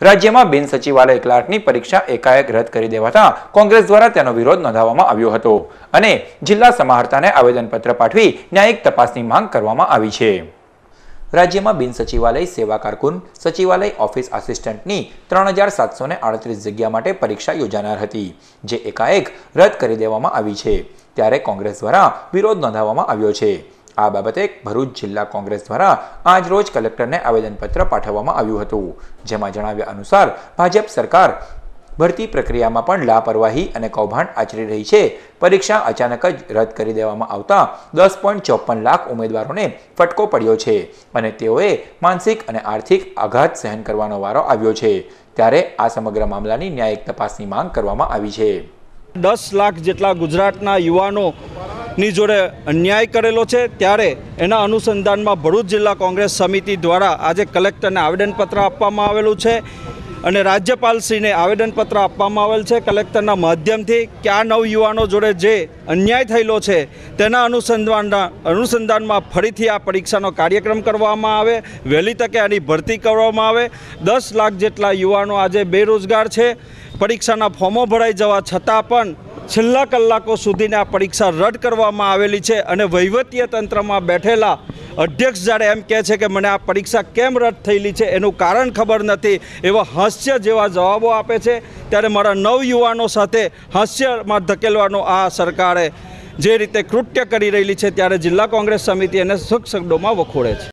રાજ્યમાં બિન સચિવાલય ક્લાર્કની પરીક્ષા એકાએક રદ કરી દેવાતા કોંગ્રેસ દ્વારા તેનો વિરોધ નોંધાવવામાં આવ્યો હતો અને જિલ્લા સમાહર્તાને આવેદનપત્ર પાઠવી ન્યાયિક તપાસની માંગ કરવામાં આવી છે રાજ્યમાં બિન સચિવાલય સેવા કારકુન સચિવાલય ઓફિસ આસિસ્ટન્ટની ત્રણ હજાર સાતસો આડત્રીસ જગ્યા માટે પરીક્ષા યોજાનાર હતી જે એકાએક રદ કરી દેવામાં આવી છે ત્યારે કોંગ્રેસ દ્વારા વિરોધ નોંધાવવામાં આવ્યો છે આ બાબતે ભરૂચ જિલ્લા કોંગ્રેસ દ્વારા આજ રોજ કલેક્ટરને આવેદનપત્ર પાઠવવામાં આવ્યું હતું જેમાં જણાવ્યા અનુસાર ભાજપ સરકાર ભરતી પ્રક્રિયામાં પણ લાપરવાહી અને કૌભાંડ આચરી રહી છે પરીક્ષા અચાનક જ રદ કરી દેવામાં આવતા દસ પોઈન્ટ ચોપન લાખ ઉમેદવારોને ફટકો પડ્યો છે અને તેઓએ માનસિક અને આર્થિક આઘાત સહન કરવાનો વારો આવ્યો છે ત્યારે આ સમગ્ર મામલાની ન્યાયિક તપાસની માંગ કરવામાં આવી છે દસ લાખ જેટલા ગુજરાતના યુવાનો ની જોડે અન્યાય કરેલો છે ત્યારે એના અનુસંધાનમાં ભરૂચ જિલ્લા કોંગ્રેસ સમિતિ દ્વારા આજે કલેક્ટરને આવેદનપત્ર આપવામાં આવેલું છે અને રાજ્યપાલશ્રીને આવેદનપત્ર આપવામાં આવેલ છે કલેક્ટરના માધ્યમથી કે આ નવયુવાનો જોડે જે અન્યાય થયેલો છે તેના અનુસંધાનના અનુસંધાનમાં ફરીથી આ પરીક્ષાનો કાર્યક્રમ કરવામાં આવે વહેલી તકે આની ભરતી કરવામાં આવે દસ લાખ જેટલા યુવાનો આજે બેરોજગાર છે પરીક્ષાના ફોર્મો ભરાઈ જવા છતાં પણ છેલ્લા કલાકો સુધીને આ પરીક્ષા રદ કરવામાં આવેલી છે અને વહીવટીય તંત્રમાં બેઠેલા અધ્યક્ષ જ્યારે એમ કહે છે કે મને આ પરીક્ષા કેમ રદ થયેલી છે એનું કારણ ખબર નથી એવા હાસ્ય જેવા જવાબો આપે છે ત્યારે મારા નવયુવાનો સાથે હાસ્યમાં ધકેલવાનો આ સરકારે જે રીતે કૃત્ય કરી રહેલી છે ત્યારે જિલ્લા કોંગ્રેસ સમિતિ એને સુખ શબ્દોમાં વખોડે છે